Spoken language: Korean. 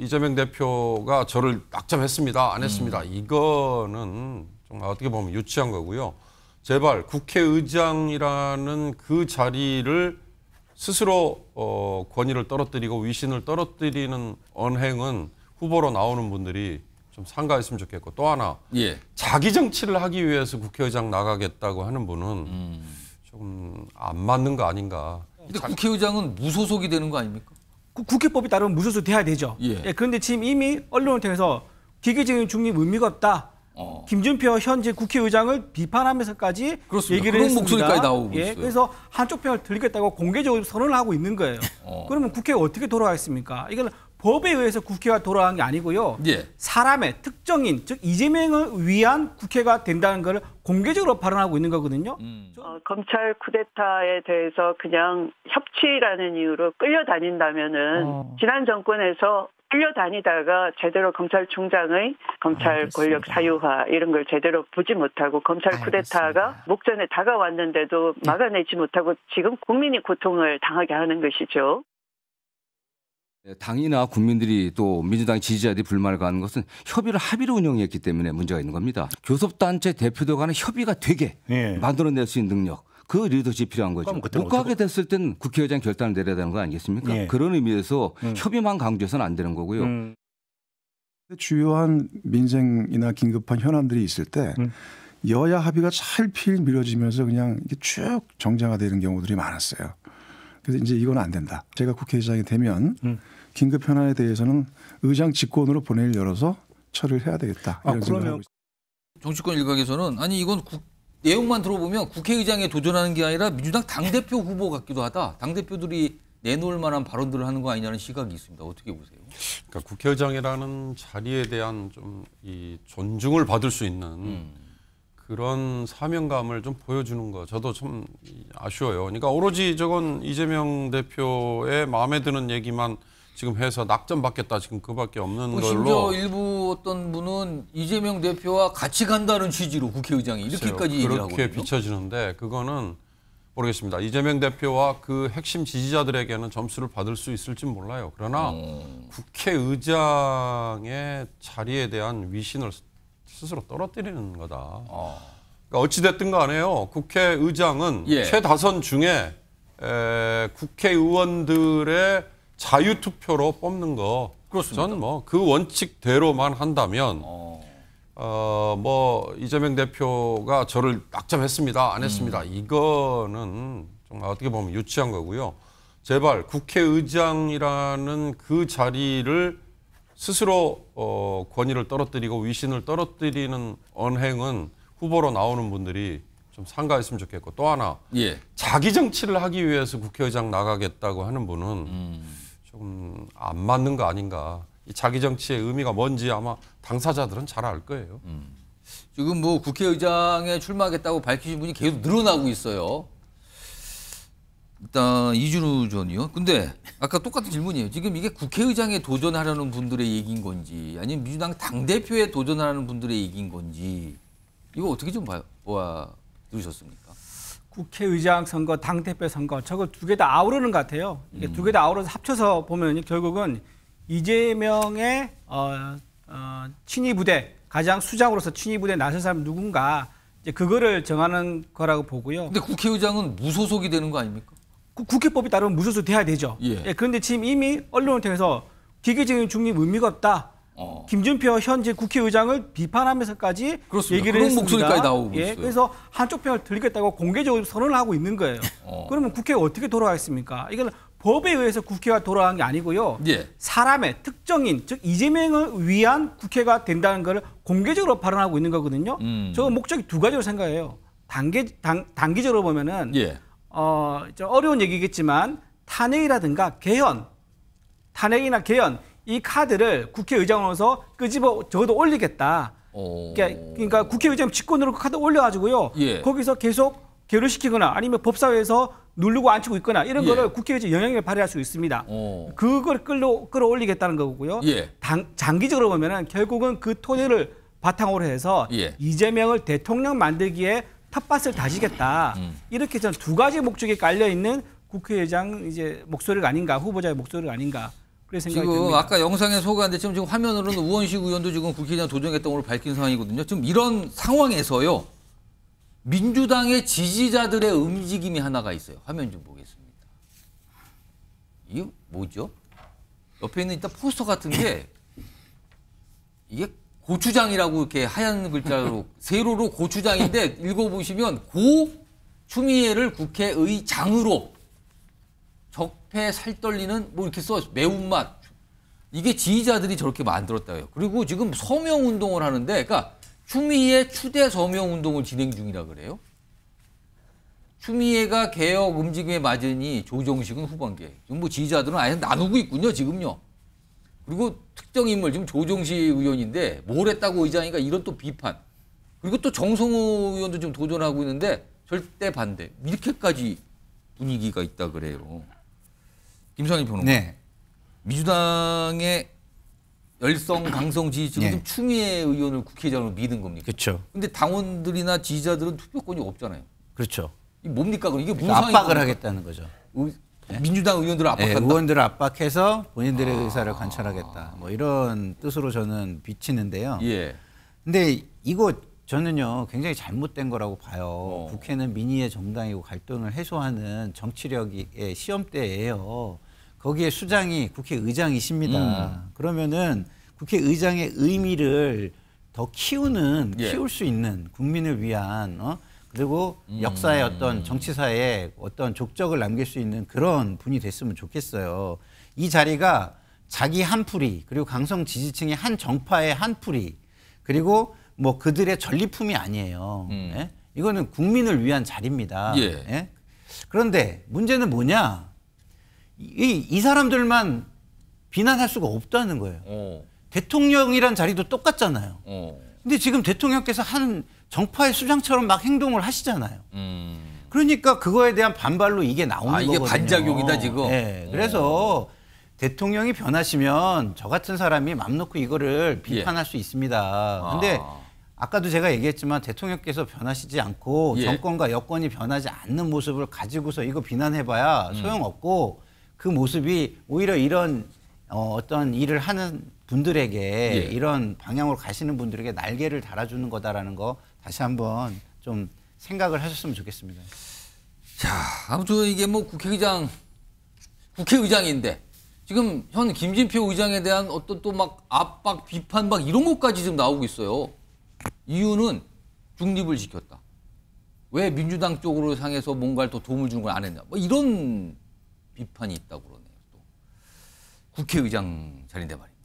이재명 대표가 저를 낙점했습니다. 안 했습니다. 음. 이거는 정말 어떻게 보면 유치한 거고요. 제발 국회의장이라는 그 자리를 스스로 어, 권위를 떨어뜨리고 위신을 떨어뜨리는 언행은 후보로 나오는 분들이 좀 상가했으면 좋겠고 또 하나 예. 자기 정치를 하기 위해서 국회의장 나가겠다고 하는 분은 음. 좀안 맞는 거 아닌가. 근데 국회의장은 무소속이 되는 거 아닙니까? 국회법이 따르면 무소속 돼야 되죠. 예. 예, 그런데 지금 이미 언론을 통해서 기계적인 중립 의미가 없다. 어. 김준표 현재 국회의장을 비판하면서까지 그렇습니다. 얘기를 했습니다. 목소리까지 나오고 예, 있어요. 그래서 한쪽 편을 들겠다고 공개적으로 선언을 하고 있는 거예요. 어. 그러면 국회가 어떻게 돌아가겠습니까? 이걸 법에 의해서 국회가 돌아간 게 아니고요. 예. 사람의 특정인 즉 이재명을 위한 국회가 된다는 걸 공개적으로 발언하고 있는 거거든요. 음. 어, 검찰 쿠데타에 대해서 그냥 협치라는 이유로 끌려다닌다면은 어. 지난 정권에서 끌려다니다가 제대로 검찰총장의 검찰 알겠습니다. 권력 사유화 이런 걸 제대로 보지 못하고 검찰 알겠습니다. 쿠데타가 목전에 다가왔는데도 예. 막아내지 못하고 지금 국민이 고통을 당하게 하는 것이죠. 네, 당이나 국민들이 또 민주당 지지자들이 불만을 가하는 것은 협의를 합의로 운영했기 때문에 문제가 있는 겁니다. 교섭단체 대표들 간의 협의가 되게 예. 만들어낼 수 있는 능력. 그 리더십이 필요한 거죠. 못 가게 됐을 땐 국회의장 결단을 내려야 되는 거 아니겠습니까? 예. 그런 의미에서 음. 협의만 강조해서는 안 되는 거고요. 음. 주요한 민생이나 긴급한 현안들이 있을 때 음. 여야 합의가 살필 미뤄지면서 그냥 쭉 정쟁화되는 경우들이 많았어요. 그래서 이제 이건 안 된다. 제가 국회의장이 되면 음. 긴급 현안에 대해서는 의장 직권으로 본회 열어서 처리를 해야 되겠다. 아, 그러면 정치권 일각에서는 아니 이건 국, 내용만 들어보면 국회의장에 도전하는 게 아니라 민주당 당대표 후보 같기도 하다. 당대표들이 내놓을 만한 발언들을 하는 거 아니냐는 시각이 있습니다. 어떻게 보세요? 그러니까 국회의장이라는 자리에 대한 좀 이 존중을 받을 수 있는 음. 그런 사명감을 좀 보여주는 거 저도 참 아쉬워요. 그러니까 오로지 저건 이재명 대표의 마음에 드는 얘기만 지금 해서 낙점 받겠다 지금 그밖에 없는 뭐 걸로. 심지어 일부 어떤 분은 이재명 대표와 같이 간다는 취지로 국회의장이 이렇게까지 얘기를 하고 비춰지는데 그거는 모르겠습니다. 이재명 대표와 그 핵심 지지자들에게는 점수를 받을 수 있을지 몰라요. 그러나 음. 국회의장의 자리에 대한 위신을 스스로 떨어뜨리는 거다. 어. 그러니까 어찌됐든 간에요. 국회의장은 예. 최다선 중에 에, 국회의원들의 자유투표로 뽑는 거. 그렇습니다. 저는 뭐 그 원칙대로만 한다면 어. 어, 뭐 이재명 대표가 저를 낙점했습니다. 안 했습니다. 음. 이거는 정말 어떻게 보면 유치한 거고요. 제발 국회의장이라는 그 자리를 스스로 어, 권위를 떨어뜨리고 위신을 떨어뜨리는 언행은 후보로 나오는 분들이 좀 삼가했으면 좋겠고 또 하나 예. 자기 정치를 하기 위해서 국회의장 나가겠다고 하는 분은 음. 좀안 맞는 거 아닌가. 이 자기 정치의 의미가 뭔지 아마 당사자들은 잘 알 거예요. 음. 지금 뭐 국회의장에 출마하겠다고 밝히신 분이 계속 늘어나고 있어요. 아, 이준우 전이요? 근데 아까 똑같은 질문이에요. 지금 이게 국회의장에 도전하려는 분들의 얘기인 건지 아니면 민주당 당대표에 도전하는 려 분들의 얘기인 건지 이거 어떻게 좀 봐요? 보아 들으셨습니까? 국회의장 선거, 당대표 선거 저거 두 개 다 아우르는 것 같아요. 이게 음. 두개 다 아우러서 합쳐서 보면 결국은 이재명의 어, 어, 친위 부대 가장 수장으로서 친위 부대 나설 사람 누군가 이제 그거를 정하는 거라고 보고요. 근데 국회의장은 무소속이 되는 거 아닙니까? 국회법이 따르면 무소수 돼야 되죠. 예. 예, 그런데 지금 이미 언론을 통해서 기계적인 중립 의미가 없다. 어. 김준표 현재 국회의장을 비판하면서까지 그렇습니다. 얘기를 했습니다. 목소리까지 나오고 예, 있어요. 그래서 한쪽 편을 들겠다고 공개적으로 선언을 하고 있는 거예요. 어. 그러면 국회가 어떻게 돌아가겠습니까? 이건 법에 의해서 국회가 돌아간 게 아니고요. 예. 사람의 특정인 즉 이재명을 위한 국회가 된다는 걸 공개적으로 발언하고 있는 거거든요. 음. 저 목적이 두 가지로 생각해요. 단계 단, 단기적으로 보면은 예. 어, 좀 어려운 얘기겠지만 탄핵이라든가 개헌, 탄핵이나 개헌 이 카드를 국회의장으로서 끄집어 저도 올리겠다. 오. 그러니까, 그러니까 국회의장 직권으로 그 카드 올려가지고요. 예. 거기서 계속 결혼시키거나 아니면 법사위에서 누르고 앉히고 있거나 이런 예. 거를 국회의장 영향을 발휘할 수 있습니다. 오. 그걸 끌어, 끌어올리겠다는 거고요. 예. 당, 장기적으로 보면 은 결국은 그 토대를 바탕으로 해서 예. 이재명을 대통령 만들기에 텃밭을 다지겠다. 음. 이렇게 전 두 가지 목적이 깔려 있는 국회의장 이제 목소리가 아닌가 후보자의 목소리가 아닌가 그래 생각이 지금 듭니다. 아까 영상에 소개한데 지금 지금 화면으로는 우원식 의원도 지금 국회의장 도전했던 걸로 밝힌 상황이거든요. 지금 이런 상황에서요 민주당의 지지자들의 움직임이 하나가 있어요. 화면 좀 보겠습니다. 이게 뭐죠? 옆에 있는 일단 포스터 같은 게 이게 고추장이라고 이렇게 하얀 글자로 세로로 고추장인데 읽어보시면 고 추미애를 국회의장으로 적폐 살떨리는 뭐 이렇게 써 매운맛 이게 지휘자들이 저렇게 만들었다요. 고 그리고 지금 서명 운동을 하는데 그러니까 추미애 추대 서명 운동을 진행 중이라 그래요. 추미애가 개혁 움직임에 맞으니 조정식은 후반기에. 뭐지휘자들은 아예 나누고 있군요, 지금요. 그리고 특정 인물 지금 조정시 의원인데 뭘 했다고 의장이니까 이런 또 비판. 그리고 또 정성호 의원도 지금 도전하고 있는데 절대 반대. 이렇게까지 분위기가 있다 그래요. 김선희 변호사. 네. 민주당의 열성 강성 지지층은 네. 추미애 의원을 국회의장으로 믿은 겁니까? 그렇죠. 근데 당원들이나 지지자들은 투표권이 없잖아요. 그렇죠. 이게 뭡니까? 그럼 이게 무슨 그러니까 을 그러니까. 하겠다는 거죠. 네. 민주당 의원들을 네, 압박한다. 네, 의원들을 압박해서 본인들의 아... 의사를 관철하겠다. 뭐 이런 뜻으로 저는 비치는데요. 예. 근데 이거 저는요 굉장히 잘못된 거라고 봐요. 어. 국회는 민의의 정당이고 갈등을 해소하는 정치력의 시험대예요. 거기에 수장이 국회의장이십니다. 음. 그러면은 국회의장의 의미를 더 키우는 예. 키울 수 있는 국민을 위한 어? 그리고 음. 역사의 어떤 정치사에 어떤 족적을 남길 수 있는 그런 분이 됐으면 좋겠어요. 이 자리가 자기 한풀이 그리고 강성 지지층의 한 정파의 한풀이 그리고 뭐 그들의 전리품이 아니에요. 음. 예? 이거는 국민을 위한 자리입니다. 예. 예? 그런데 문제는 뭐냐? 이, 이 사람들만 비난할 수가 없다는 거예요. 어. 대통령이란 자리도 똑같잖아요. 어. 근데 지금 대통령께서 한 정파의 수장처럼 막 행동을 하시잖아요. 음. 그러니까 그거에 대한 반발로 이게 나오는 아, 이게 거거든요. 반작용이다 지금. 네, 그래서 오. 대통령이 변하시면 저 같은 사람이 맘 놓고 이거를 예. 비판할 예. 수 있습니다. 아. 근데 아. 아까도 제가 얘기했지만 대통령께서 변하시지 않고 예. 정권과 여권이 변하지 않는 모습을 가지고서 이거 비난해봐야 음. 소용없고 음. 그 모습이 오히려 이런 어, 어떤 일을 하는 분들에게 예. 이런 방향으로 가시는 분들에게 날개를 달아주는 거다라는 거 다시 한번 좀 생각을 하셨으면 좋겠습니다. 자, 아무튼 이게 뭐 국회의장, 국회의장인데 지금 현 김진표 의장에 대한 어떤 또 막 압박, 비판 막 이런 것까지 지금 나오고 있어요. 이유는 중립을 지켰다. 왜 민주당 쪽으로 향해서 뭔가를 또 도움을 주는 걸 안 했냐. 뭐 이런 비판이 있다고 그러네요. 또 국회의장 자리인데 말이에요.